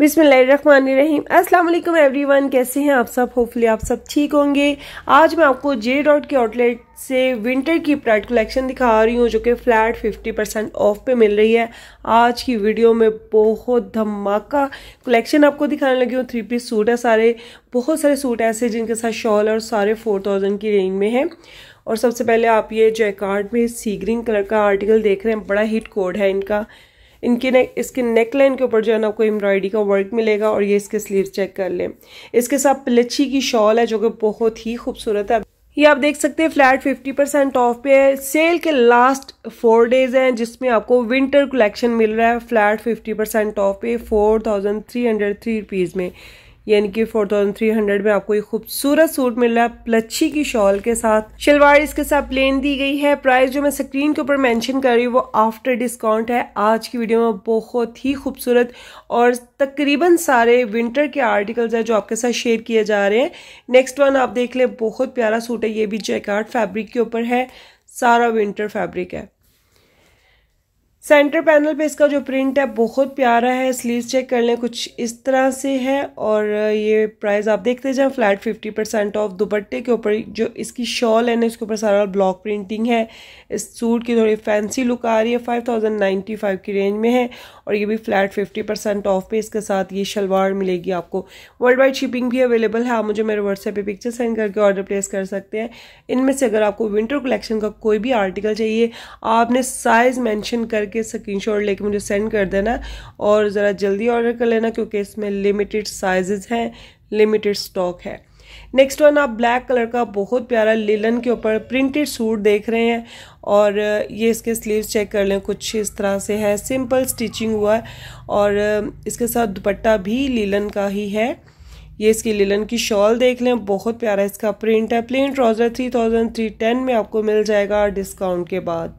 बिसमीम अस्सलाम एवरीवन कैसे हैं आप सब होपफुली आप सब ठीक होंगे आज मैं आपको जे डॉट के आउटलेट से विंटर की प्राइड कलेक्शन दिखा रही हूँ जो कि फ्लैट 50 परसेंट ऑफ पे मिल रही है आज की वीडियो में बहुत धमाका कलेक्शन आपको दिखाने लगी हूँ थ्री पीस सूट है सारे बहुत सारे सूट ऐसे जिनके साथ शॉल और सारे फोर थाउजेंड की रेंज में है और सबसे पहले आप ये जैकार्ड में सी ग्रीन कलर का आर्टिकल देख रहे हैं बड़ा हिट कोड है इनका इनकी ने इसके नेक लाइन के ऊपर जो है ना आपको एम्ब्रॉयडरी का वर्क मिलेगा और ये इसके स्लीव चेक कर लें इसके साथ पिलच्छी की शॉल है जो कि बहुत ही खूबसूरत है ये आप देख सकते हैं फ्लैट 50 परसेंट ऑफ पे है सेल के लास्ट फोर डेज हैं जिसमें आपको विंटर कलेक्शन मिल रहा है फ्लैट 50 परसेंट ऑफ पे four thousand three hundred three rupees में यानी कि 4300 में आपको ये खूबसूरत सूट मिल रहा है प्लच्छी की शॉल के साथ शलवार इसके साथ प्लेन दी गई है प्राइस जो मैं स्क्रीन के ऊपर मेंशन कर रही हूँ वो आफ्टर डिस्काउंट है आज की वीडियो में बहुत ही खूबसूरत और तकरीबन सारे विंटर के आर्टिकल्स है जो आपके साथ शेयर किए जा रहे हैं नेक्स्ट वन आप देख लें बहुत प्यारा सूट है ये भी जैकार्ड फैब्रिक के ऊपर है सारा विंटर फैब्रिक है सेंटर पैनल पे इसका जो प्रिंट है बहुत प्यारा है स्लीव चेक कर लें कुछ इस तरह से है और ये प्राइस आप देखते जाए फ्लैट फिफ्टी परसेंट ऑफ दुपट्टे के ऊपर जो इसकी शॉल है ना इसके ऊपर सारा ब्लॉक प्रिंटिंग है इस सूट की थोड़ी फैंसी लुक आ रही है फाइव थाउजेंड नाइन्टी फाइव की रेंज में है और ये भी फ्लैट फिफ्टी परसेंट ऑफ पे इसके साथ ये शलवार मिलेगी आपको वर्ल्ड वाइड शिपिंग भी अवेलेबल है आप मुझे मेरे व्हाट्सएप पर पिक्चर सेंड करके ऑर्डर प्लेस कर सकते हैं इनमें से अगर आपको विंटर कलेक्शन का कोई भी आर्टिकल चाहिए आपने साइज़ मैंशन करके करके स्क्रीन शॉट लेके मुझे सेंड कर देना और ज़रा जल्दी ऑर्डर कर लेना क्योंकि इसमें लिमिटेड साइजेज़ हैं लिमिटेड स्टॉक है नेक्स्ट वन आप ब्लैक कलर का बहुत प्यारा लिलन के ऊपर प्रिंटेड सूट देख रहे हैं और ये इसके स्लीव्स चेक कर लें कुछ इस तरह से है सिंपल स्टिचिंग हुआ है और इसके साथ दुपट्टा भी लिलन का ही है ये इसकी लिलन की शॉल देख लें बहुत प्यारा इसका प्रिंट है plain trouser three thousand three ten में आपको मिल जाएगा डिस्काउंट के बाद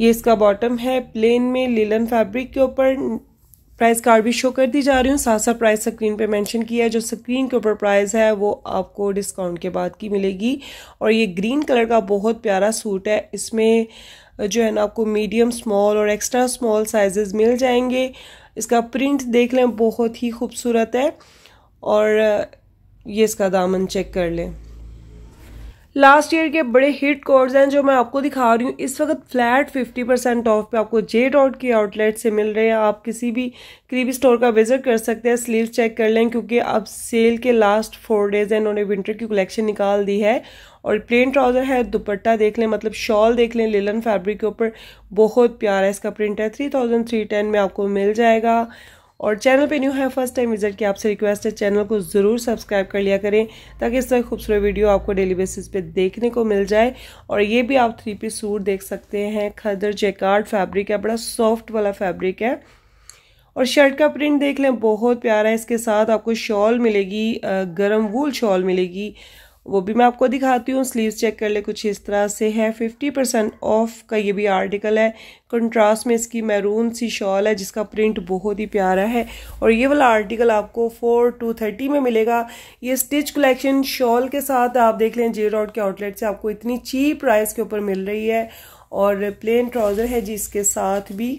ये इसका बॉटम है प्लेन में लीलन फैब्रिक के ऊपर प्राइस कार्ड भी शो कर दी जा रही हूँ साथ साथ प्राइस स्क्रीन पे मेंशन किया है जो स्क्रीन के ऊपर प्राइस है वो आपको डिस्काउंट के बाद की मिलेगी और ये ग्रीन कलर का बहुत प्यारा सूट है इसमें जो है ना आपको मीडियम स्मॉल और एक्स्ट्रा स्मॉल साइजेस मिल जाएंगे इसका प्रिंट देख लें बहुत ही खूबसूरत है और ये इसका दामन चेक कर लें लास्ट ईयर के बड़े हिट कोर्स हैं जो मैं आपको दिखा रही हूँ इस वक्त फ्लैट 50 परसेंट ऑफ पे आपको जे डॉट के आउटलेट से मिल रहे हैं आप किसी भी क्रीबी स्टोर का विजिट कर सकते हैं स्लीव चेक कर लें क्योंकि अब सेल के लास्ट फोर डेज हैं इन्होंने विंटर की कलेक्शन निकाल दी है और प्लेन ट्राउज़र है दुपट्टा देख लें मतलब शॉल देख लें लेलन फैब्रिक के ऊपर बहुत प्यारा इसका प्रिंट है थ्री थाउजेंड थ्री टेन में आपको मिल जाएगा और चैनल पे न्यू है फर्स्ट टाइम विजिट की आपसे रिक्वेस्ट है चैनल को ज़रूर सब्सक्राइब कर लिया करें ताकि इस तरह खूबसूरत वीडियो आपको डेली बेसिस पे देखने को मिल जाए और ये भी आप थ्री पीस सूट देख सकते हैं खदर जेकार्ड फैब्रिक है बड़ा सॉफ्ट वाला फैब्रिक है और शर्ट का प्रिंट देख लें बहुत प्यारा है इसके साथ आपको शॉल मिलेगी गर्म वूल शॉल मिलेगी वो भी मैं आपको दिखाती हूँ स्लीव्स चेक कर ले कुछ इस तरह से है फिफ्टी परसेंट ऑफ का ये भी आर्टिकल है कंट्रास्ट में इसकी मैरून सी शॉल है जिसका प्रिंट बहुत ही प्यारा है और ये वाला आर्टिकल आपको फोर टू थर्टी में मिलेगा ये स्टिच कलेक्शन शॉल के साथ आप देख लें जे रोड के आउटलेट से आपको इतनी चीप प्राइस के ऊपर मिल रही है और प्लेन ट्राउज़र है जिसके साथ भी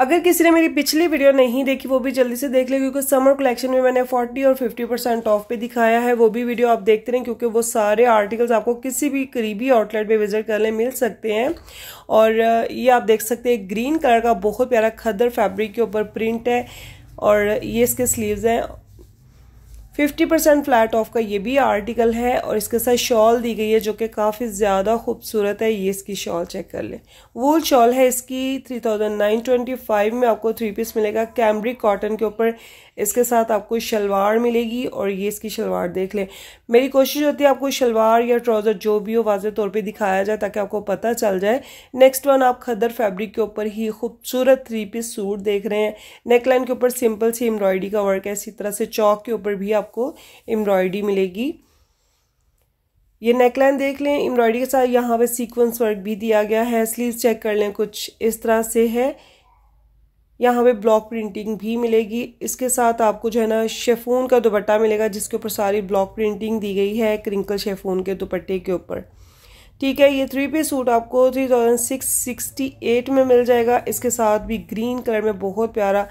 अगर किसी ने मेरी पिछली वीडियो नहीं देखी वो भी जल्दी से देख ले क्योंकि समर कलेक्शन में मैंने 40 और 50 परसेंट ऑफ पे दिखाया है वो भी वीडियो आप देखते रहें क्योंकि वो सारे आर्टिकल्स आपको किसी भी करीबी आउटलेट पे विजिट करने मिल सकते हैं और ये आप देख सकते हैं ग्रीन कलर का बहुत प्यारा खदर फैब्रिक के ऊपर प्रिंट है और ये इसके स्लीव्स हैं फिफ्टी परसेंट फ्लैट ऑफ का ये भी आर्टिकल है और इसके साथ शॉल दी गई है जो कि काफ़ी ज़्यादा खूबसूरत है ये इसकी शॉल चेक कर लें वूल शॉल है इसकी three thousand nine twenty five में आपको थ्री पीस मिलेगा कैम्ब्रिक कॉटन के ऊपर इसके साथ आपको शलवार मिलेगी और ये इसकी शलवार देख लें मेरी कोशिश होती है आपको शलवार या ट्राउज़र जो भी हो वाजे तौर पे दिखाया जाए ताकि आपको पता चल जाए नेक्स्ट वन आप खदर फैब्रिक के ऊपर ही खूबसूरत थ्री पीस सूट देख रहे हैं नेकलाइन के ऊपर सिंपल सी एम्ब्रॉयडरी का वर्क है इसी तरह से चौक के ऊपर भी आपको एम्ब्रॉयडरी मिलेगी ये नेकलाइन देख लें एम्ब्रॉयडरी के साथ यहाँ पे सीक्वेंस वर्क भी दिया गया है स्लीव चेक कर लें कुछ इस तरह से है यहाँ पे ब्लॉक प्रिंटिंग भी मिलेगी इसके साथ आपको जो है ना शेफून का दुपट्टा मिलेगा जिसके ऊपर सारी ब्लॉक प्रिंटिंग दी गई है क्रिंकल शेफून के दुपट्टे के ऊपर ठीक है ये थ्री पी सूट आपको three thousand six sixty eight में मिल जाएगा इसके साथ भी ग्रीन कलर में बहुत प्यारा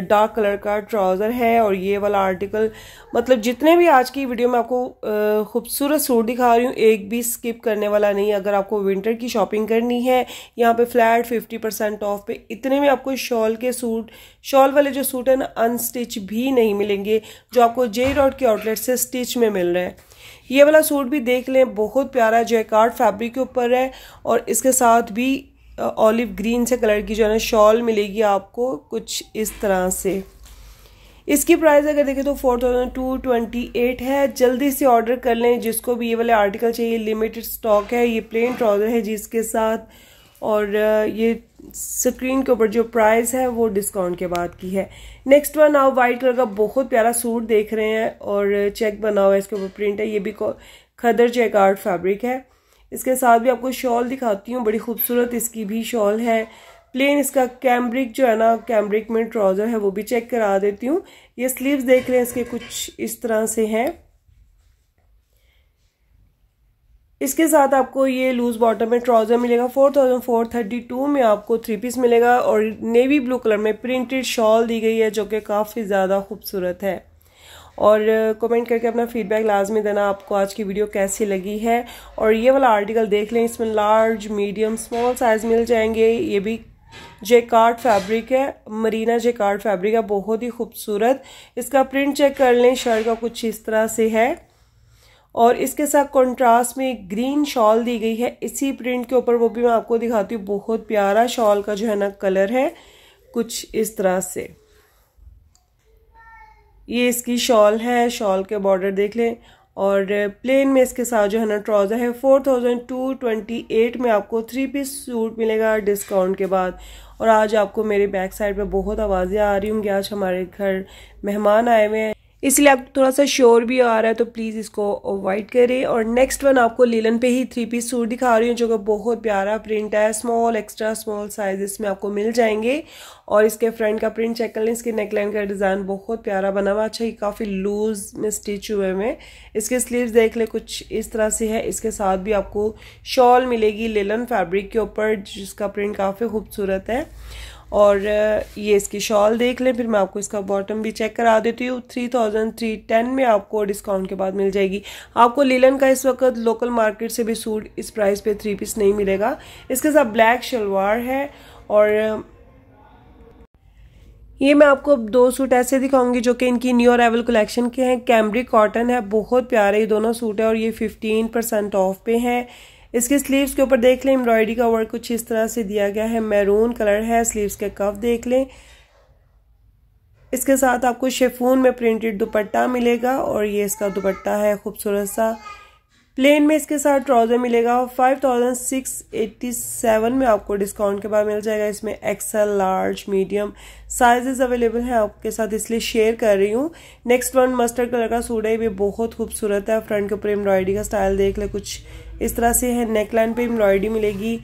डार्क कलर का ट्राउज़र है और ये वाला आर्टिकल मतलब जितने भी आज की वीडियो में आपको खूबसूरत सूट दिखा रही हूँ एक भी स्किप करने वाला नहीं अगर आपको विंटर की शॉपिंग करनी है यहाँ पे फ्लैट फिफ्टी परसेंट ऑफ पे इतने में आपको शॉल के सूट शॉल वाले जो सूट है ना अनस्टिच भी नहीं मिलेंगे जो आपको जे रॉड के आउटलेट से स्टिच में मिल रहे हैं ये वाला सूट भी देख लें बहुत प्यारा जयकार्ड फैब्रिक के ऊपर है और इसके साथ भी ऑलिव ग्रीन से कलर की जो है ना शॉल मिलेगी आपको कुछ इस तरह से इसकी प्राइस अगर देखें तो four thousand two twenty eight है जल्दी से ऑर्डर कर लें जिसको भी ये वाले आर्टिकल चाहिए लिमिटेड स्टॉक है ये प्लेन ट्राउज़र है जिसके साथ और ये स्क्रीन के ऊपर जो प्राइस है वो डिस्काउंट के बाद की है नेक्स्ट वन आप वाइट कलर का बहुत प्यारा सूट देख रहे हैं और चेक बना हुआ है इसके ऊपर प्रिंट है ये भी खदर चेक आर्ट फैब्रिक है इसके साथ भी आपको शॉल दिखाती हूँ बड़ी खूबसूरत इसकी भी शॉल है प्लेन इसका कैम्ब्रिक जो है ना कैम्ब्रिक में ट्राउज़र है वो भी चेक करा देती हूँ ये स्लीव्स देख रहे हैं इसके कुछ इस तरह से हैं इसके साथ आपको ये लूज बॉटम में ट्राउजर मिलेगा 4432 में आपको थ्री पीस मिलेगा और नेवी ब्लू कलर में प्रिंटेड शॉल दी गई है जो कि काफ़ी ज़्यादा खूबसूरत है और कमेंट करके अपना फीडबैक लाजमी देना आपको आज की वीडियो कैसी लगी है और ये वाला आर्टिकल देख लें इसमें लार्ज मीडियम स्मॉल साइज़ मिल जाएंगे ये भी जे कार्ड फैब्रिक है मरीना जे कार्ड फैब्रिक है बहुत ही खूबसूरत इसका प्रिंट चेक कर लें शर्ट का कुछ इस तरह से है और इसके साथ कंट्रास्ट में ग्रीन शॉल दी गई है इसी प्रिंट के ऊपर वो भी मैं आपको दिखाती हूँ बहुत प्यारा शॉल का जो है ना कलर है कुछ इस तरह से ये इसकी शॉल है शॉल के बॉर्डर देख लें और प्लेन में इसके साथ जो है ना ट्राउज़र है four thousand two twenty eight में आपको थ्री पीस सूट मिलेगा डिस्काउंट के बाद और आज आपको मेरे बैक साइड पे बहुत आवाज़ें आ रही होंगी आज हमारे घर मेहमान आए हुए हैं इसलिए आप थोड़ा सा श्योर भी आ रहा है तो प्लीज़ इसको अवॉइड करें और नेक्स्ट वन आपको लीलन पे ही थ्री पीस सूट दिखा रही हूँ जो कि बहुत प्यारा प्रिंट है स्मॉल एक्स्ट्रा स्मॉल साइजेस में आपको मिल जाएंगे और इसके फ्रंट का प्रिंट चेक कर लें इसके नेकलाइन का डिज़ाइन बहुत प्यारा बना हुआ अच्छा ये काफ़ी लूज में स्टिच हुए में इसके स्लीव्स देख ले कुछ इस तरह से है इसके साथ भी आपको शॉल मिलेगी लेलन फैब्रिक के ऊपर जिसका प्रिंट काफ़ी खूबसूरत है और ये इसकी शॉल देख लें फिर मैं आपको इसका बॉटम भी चेक करा देती हूँ थ्री थाउजेंड थ्री टेन में आपको डिस्काउंट के बाद मिल जाएगी आपको लीलन का इस वक्त लोकल मार्केट से भी सूट इस प्राइस पे थ्री पीस नहीं मिलेगा इसके साथ ब्लैक शलवार है और ये मैं आपको दो सूट ऐसे दिखाऊंगी जो कि इनकी न्यू अरावल कलेक्शन के हैं कैमरी कॉटन है बहुत प्यारे ये दोनों सूट है और ये फिफ्टीन परसेंट ऑफ पे हैं इसके स्लीव्स के ऊपर देख लें एम्ब्रॉयडरी का वर्क कुछ इस तरह से दिया गया है मैरून कलर है स्लीव्स के कफ देख लें इसके साथ आपको शेफून में प्रिंटेड दुपट्टा मिलेगा और ये इसका दुपट्टा है खूबसूरत सा प्लेन में इसके साथ ट्राउज़र मिलेगा और five thousand six eighty seven में आपको डिस्काउंट के बाद मिल जाएगा इसमें XL large medium sizes available हैं आपके साथ इसलिए शेयर कर रही हूँ नेक्स्ट वन मस्टर्ड कलर का सूट है ये भी बहुत खूबसूरत है फ्रंट के ऊपर एम्ब्रॉयडरी का स्टाइल देख ले कुछ इस तरह से है नेक लाइन पे एम्ब्रॉयडरी मिलेगी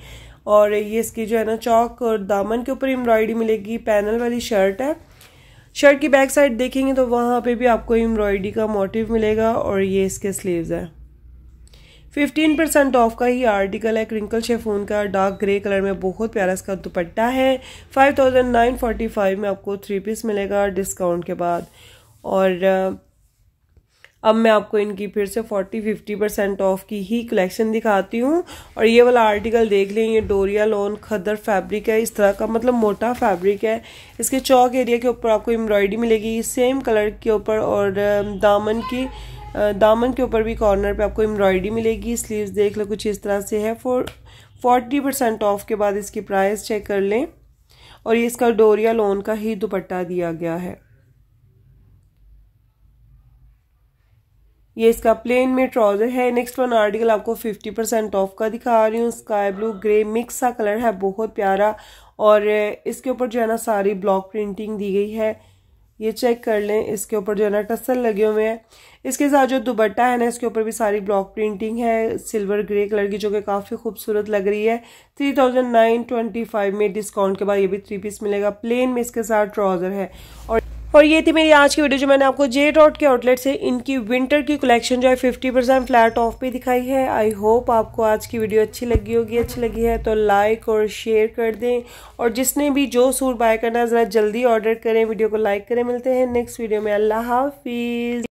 और ये इसकी जो है ना चौक और दामन के ऊपर एम्ब्रॉयडरी मिलेगी पैनल वाली शर्ट है शर्ट की बैक साइड देखेंगे तो वहाँ पे भी आपको एम्ब्रॉयडरी का मोटिव मिलेगा और ये इसके स्लीव्स है फिफ्टीन परसेंट ऑफ का ही आर्टिकल है क्रिंकल शेफून का डार्क ग्रे कलर में बहुत प्यारा इसका दुपट्टा है five thousand nine forty five में आपको थ्री पीस मिलेगा डिस्काउंट के बाद और अब मैं आपको इनकी फिर से 40-50 परसेंट ऑफ की ही कलेक्शन दिखाती हूँ और ये वाला आर्टिकल देख लें ये डोरिया लोन खदर फैब्रिक है इस तरह का मतलब मोटा फैब्रिक है इसके चौक एरिया के ऊपर आपको एम्ब्रॉयडरी मिलेगी सेम कलर के ऊपर और um, दामन की uh, दामन के ऊपर भी कॉर्नर पे आपको एम्ब्रॉयडरी मिलेगी स्लीव्स देख लो कुछ इस तरह से है फोर फोर्टी परसेंट ऑफ के बाद इसकी प्राइस चेक कर लें और ये इसका डोरिया लोन का ही दुपट्टा दिया गया है ये इसका प्लेन में ट्राउजर है नेक्स्ट वन आर्टिकल आपको 50 परसेंट ऑफ का दिखा रही हूँ स्काई ब्लू ग्रे मिक्स सा कलर है बहुत प्यारा और इसके ऊपर जो है ना सारी ब्लॉक प्रिंटिंग दी गई है ये चेक कर लें इसके ऊपर जो है ना टसल लगे हुए हैं इसके साथ जो दुबट्टा है ना इसके ऊपर भी सारी ब्लॉक प्रिंटिंग है सिल्वर ग्रे कलर की जो कि काफ़ी खूबसूरत लग रही है three thousand nine twenty five में डिस्काउंट के बाद ये भी थ्री पीस मिलेगा प्लेन में इसके साथ ट्राउज़र है और और ये थी मेरी आज की वीडियो जो मैंने आपको जे डॉट के आउटलेट से इनकी विंटर की कलेक्शन जो है फिफ्टी परसेंट फ्लैट ऑफ पे दिखाई है आई होप आपको आज की वीडियो अच्छी लगी होगी अच्छी लगी है तो लाइक और शेयर कर दें और जिसने भी जो सूट बाय करना है ज़रा जल्दी ऑर्डर करें वीडियो को लाइक करें मिलते हैं नेक्स्ट वीडियो में अल्लाह हाफिज़